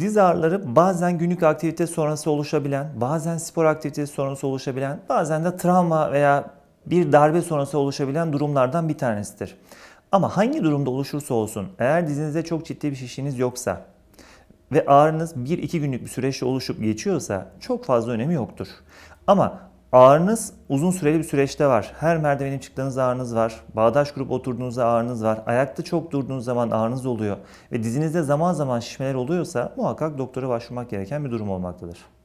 Diz ağrıları bazen günlük aktivite sonrası oluşabilen, bazen spor aktivitesi sonrası oluşabilen, bazen de travma veya bir darbe sonrası oluşabilen durumlardan bir tanesidir. Ama hangi durumda oluşursa olsun eğer dizinizde çok ciddi bir şişiniz yoksa ve ağrınız 1-2 günlük bir süreçte oluşup geçiyorsa çok fazla önemi yoktur. Ama Ağrınız uzun süreli bir süreçte var. Her merdivenin çıktığınız ağrınız var. Bağdaş grup oturduğunuzda ağrınız var. Ayakta çok durduğunuz zaman ağrınız oluyor. Ve dizinizde zaman zaman şişmeler oluyorsa muhakkak doktora başvurmak gereken bir durum olmaktadır.